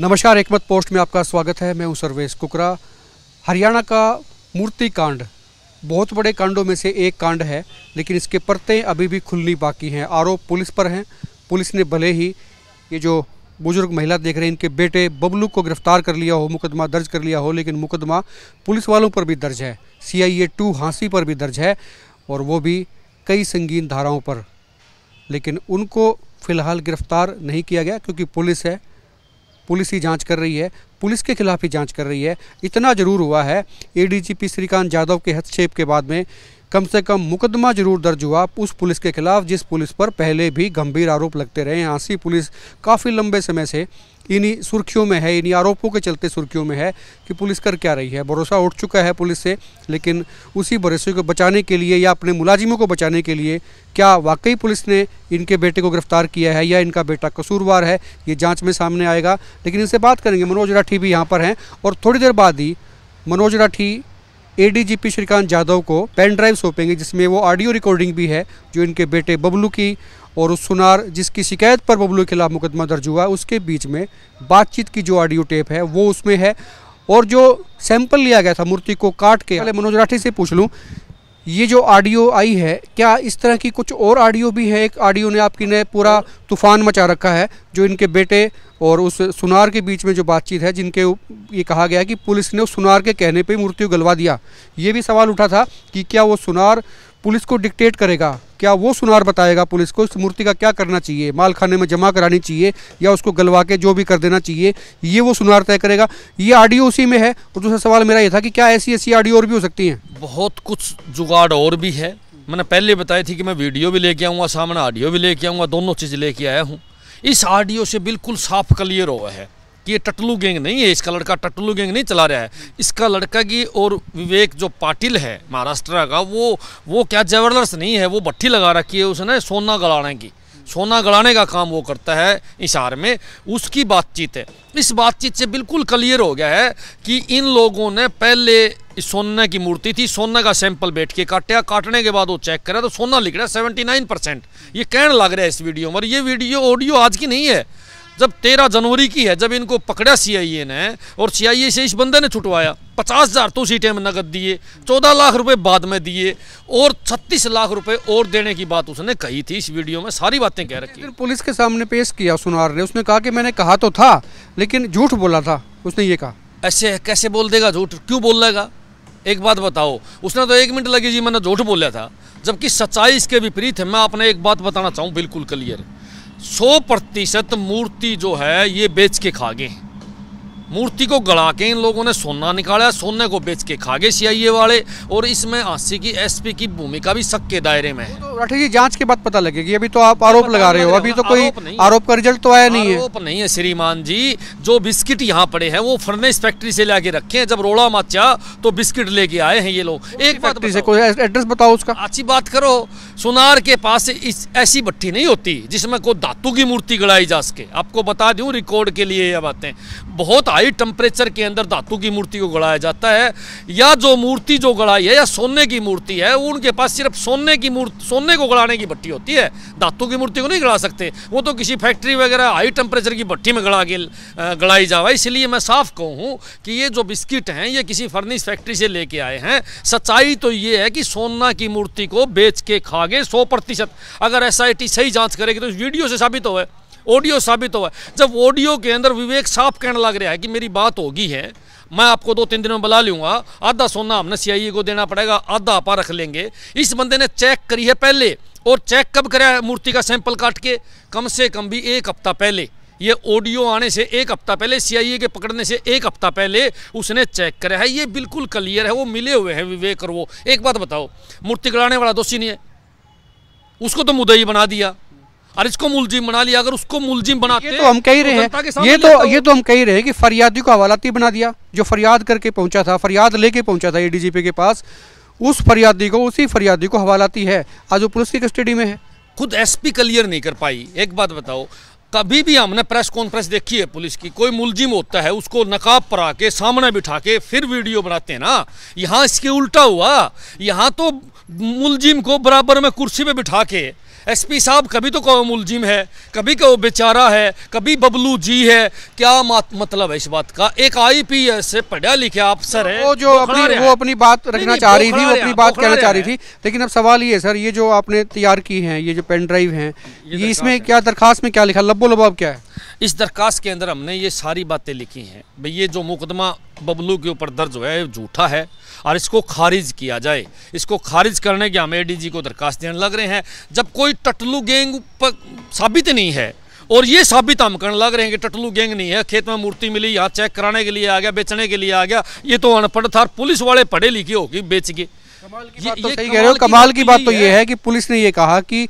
नमस्कार एकमत पोस्ट में आपका स्वागत है मैं हूँ सर्वेश कुकरा हरियाणा का मूर्ति कांड बहुत बड़े कांडों में से एक कांड है लेकिन इसके परते अभी भी खुलनी बाकी हैं आरोप पुलिस पर हैं पुलिस ने भले ही ये जो बुजुर्ग महिला देख रहे हैं इनके बेटे बबलू को गिरफ्तार कर लिया हो मुकदमा दर्ज कर लिया हो लेकिन मुकदमा पुलिस वालों पर भी दर्ज है सी आई ए टू पर भी दर्ज है और वो भी कई संगीन धाराओं पर लेकिन उनको फ़िलहाल गिरफ्तार नहीं किया गया क्योंकि पुलिस है पुलिस ही जांच कर रही है पुलिस के खिलाफ ही जांच कर रही है इतना जरूर हुआ है एडीजीपी श्रीकांत यादव के हस्तक्षेप के बाद में कम से कम मुकदमा जरूर दर्ज हुआ उस पुलिस के खिलाफ जिस पुलिस पर पहले भी गंभीर आरोप लगते रहे आंसी पुलिस काफ़ी लंबे समय से इन्हीं सुर्खियों में है इन्हीं आरोपों के चलते सुर्खियों में है कि पुलिस कर क्या रही है भरोसा उठ चुका है पुलिस से लेकिन उसी भरोसे को बचाने के लिए या अपने मुलाजिमों को बचाने के लिए क्या वाकई पुलिस ने इनके बेटे को गिरफ्तार किया है या इनका बेटा कसूरवार है ये जाँच में सामने आएगा लेकिन इनसे बात करेंगे मनोज राठी भी यहाँ पर हैं और थोड़ी देर बाद ही मनोज राठी एडीजीपी श्रीकांत जाधव को पेन ड्राइव सौंपेंगे जिसमें वो ऑडियो रिकॉर्डिंग भी है जो इनके बेटे बबलू की और उस सुनार जिसकी शिकायत पर बबलू के खिलाफ मुकदमा दर्ज हुआ उसके बीच में बातचीत की जो ऑडियो टेप है वो उसमें है और जो सैंपल लिया गया था मूर्ति को काट के पहले मनोज राठी से पूछ लूँ ये जो ऑडियो आई है क्या इस तरह की कुछ और ऑडियो भी है एक ऑडियो ने आपकी ने पूरा तूफान मचा रखा है जो इनके बेटे और उस सुनार के बीच में जो बातचीत है जिनके ये कहा गया कि पुलिस ने उस सुनार के कहने मूर्ति को गलवा दिया ये भी सवाल उठा था कि क्या वो सुनार पुलिस को डिक्टेट करेगा क्या वो सुनार बताएगा पुलिस को इस मूर्ति का क्या करना चाहिए माल खाने में जमा करानी चाहिए या उसको गलवा के जो भी कर देना चाहिए ये वो सुनार तय करेगा ये आडियो उसी में है और दूसरा सवाल मेरा ये था कि क्या ऐसी ऐसी आडियो और भी हो सकती हैं बहुत कुछ जुगाड़ और भी है मैंने पहले बताई थी कि मैं वीडियो भी लेके आऊँगा सामने ऑडियो भी लेके आऊँगा दोनों चीज़ लेके आया हूँ इस आडियो से बिल्कुल साफ क्लियर हुआ है कि ये टटलू गैंग नहीं है इसका लड़का टटलू गैंग नहीं चला रहा है इसका लड़का की और विवेक जो पाटिल है महाराष्ट्र का वो वो क्या जबरदस्त नहीं है वो भट्टी लगा रखी है उसने सोना गलाने की सोना गड़ाने का काम वो करता है इशार में उसकी बातचीत है इस बातचीत से बिल्कुल क्लियर हो गया है कि इन लोगों ने पहले सोने की मूर्ति थी सोना का सैंपल बैठ के काटा काटने के बाद वो चेक करा तो सोना लिख रहा है सेवेंटी नाइन परसेंट ये कहने लग रहा है इस वीडियो में ये वीडियो ऑडियो आज की नहीं है जब तेरह जनवरी की है जब इनको पकड़ा सीआईए ने और सीआईए से इस बंदे ने छुटवाया पचास हज़ार तो सीटें में नकद दिए चौदह लाख रुपए बाद में दिए और छत्तीस लाख रुपए और देने की बात उसने कही थी इस वीडियो में सारी बातें कह रखी पुलिस के सामने पेश किया सुनार ने उसने कहा कि मैंने कहा तो था लेकिन झूठ बोला था उसने ये कहा ऐसे कैसे बोल देगा झूठ क्यों बोल लेगा एक बात बताओ उसने तो एक मिनट लगी जी मैंने झूठ बोला था जबकि सच्चाई इसके विपरीत है मैं आपने एक बात बताना चाहूँ बिल्कुल क्लियर सौ प्रतिशत मूर्ति जो है ये बेच के खा गए हैं मूर्ति को गड़ा के इन लोगों ने सोना निकाला सोने को बेच के खा गए सीआईए वाले और इसमें आसी की एसपी की भूमिका भी सक के दायरे में है तो राठी जी जांच के बाद पता लगेगी अभी तो आप आरोप लगा रहे हो अभी तो कोई आरोप का रिजल्ट तो आया नहीं है आरोप नहीं है श्रीमान जी जो बिस्किट यहाँ पड़े हैं वो फर्नेस फैक्ट्री से लाके रखे हैं जब रोड़ा माचा तो बिस्किट लेके आए हैं ये लोग एक बात से कोई एड्रेस बताओ उसका अच्छी बात करो सुनार के पास ऐसी भट्टी नहीं होती जिसमें कोई धातु की मूर्ति गड़ाई जा सके आपको बता दू रिकॉर्ड के लिए यह बातें बहुत हाई टेम्परेचर के अंदर धातु की मूर्ति को गढ़ाया जाता है या जो मूर्ति जो गढ़ाई है या सोने की मूर्ति है उनके पास सिर्फ सोने की मूर्ति सोने को गढ़ाने की भट्टी होती है धातु की मूर्ति को नहीं गढ़ा सकते वो तो किसी फैक्ट्री वगैरह हाई टेम्परेचर की भट्टी में गढ़ा के गढ़ाई जावा इसलिए मैं साफ कहूँ कि ये जो बिस्किट हैं ये किसी फर्निश फैक्ट्री से लेके आए हैं सच्चाई तो ये है कि सोना की मूर्ति को बेच के खा गए सौ प्रतिशत अगर एस सही जांच करेगी तो वीडियो से साबित हो है ऑडियो साबित हुआ जब ऑडियो के अंदर विवेक साफ कहने लग रहा है कि मेरी बात होगी है मैं आपको दो तीन दिनों में बुला लूँगा आधा सोना हमने सीआईए e को देना पड़ेगा आधा आपा रख लेंगे इस बंदे ने चेक करी है पहले और चेक कब करा है मूर्ति का सैंपल काट के कम से कम भी एक हफ्ता पहले ये ऑडियो आने से एक हफ्ता पहले सीआईए e के पकड़ने से एक हफ्ता पहले उसने चेक करा है ये बिल्कुल क्लियर है वो मिले हुए हैं विवेक और वो एक बात बताओ मूर्ति गड़ाने वाला दोषी नहीं है उसको तो मुदई बना दिया और इसको मुलजिम बना लिया अगर उसको मुलजिम बनाते तो हम कह ही रहे हैं ये तो ये तो हम कह ही रहे हैं कि फरियादी को हवालाती बना दिया जो फरियाद करके पहुंचा था फरियाद लेके पहुंचा था एडीजीपी के पास उस फरियादी को उसी फरियादी को हवालाती है आज वो पुलिस की कस्टडी में है खुद एसपी क्लियर नहीं कर पाई एक बात बताओ कभी भी हमने प्रेस कॉन्फ्रेंस देखी है पुलिस की कोई मुलजिम होता है उसको नकाब पर आके सामने बिठा के फिर वीडियो बनाते हैं ना यहाँ इसके उल्टा हुआ यहाँ तो मुलजिम को बराबर में कुर्सी पे बिठा के एसपी साहब कभी तो कौ मुलजिम है कभी कौ बेचारा है कभी बबलू जी है क्या मतलब है इस बात का एक आईपीएस से पढ़ा लिखा अफसर है वो जो अपनी वो अपनी बात रखना चाह रही थी वो अपनी बात कहना चाह रही थी लेकिन अब सवाल ये सर ये जो आपने तैयार की है ये जो पेन ड्राइव है तो इसमें क्या दरखास्त में क्या लिखा लब्बो लबाव क्या है इस दरख्वास्त के अंदर हमने ये सारी बातें लिखी हैं भाई ये जो मुकदमा बबलू के ऊपर दर्ज हुआ है झूठा है और इसको खारिज किया जाए इसको खारिज करने के हम एडीजी को दरख्वास्त देने लग रहे हैं जब कोई टटलू गैंग पर साबित नहीं है और ये साबित हम करने लग रहे हैं कि टटलू गैंग नहीं है खेत में मूर्ति मिली यहाँ चेक कराने के लिए आ गया बेचने के लिए आ गया ये तो अनपढ़ था पुलिस वाले पढ़े लिखे होगी बेच के कमाल की बात तो सही कह रहे हो कमाल की बात तो ये है कि पुलिस ने ये कहा कि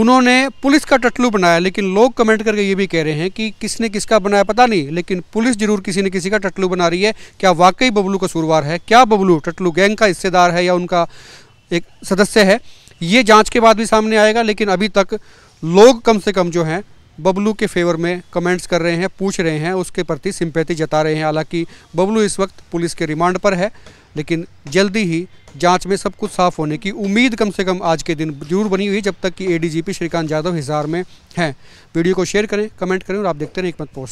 उन्होंने पुलिस का टटलू बनाया लेकिन लोग कमेंट करके ये भी कह रहे हैं कि किसने किसका बनाया पता नहीं लेकिन पुलिस जरूर किसी ने किसी का टटलू बना रही है क्या वाकई बबलू कसूरवार है क्या बबलू टटलू गैंग का हिस्सेदार है या उनका एक सदस्य है ये जांच के बाद भी सामने आएगा लेकिन अभी तक लोग कम से कम जो हैं बबलू के फेवर में कमेंट्स कर रहे हैं पूछ रहे हैं उसके प्रति सिंपैथी जता रहे हैं हालांकि बबलू इस वक्त पुलिस के रिमांड पर है लेकिन जल्दी ही जांच में सब कुछ साफ होने की उम्मीद कम से कम आज के दिन जरूर बनी हुई जब तक कि एडीजीपी श्रीकांत यादव हिसार में हैं वीडियो को शेयर करें कमेंट करें और आप देखते रहें एक मत पोस्ट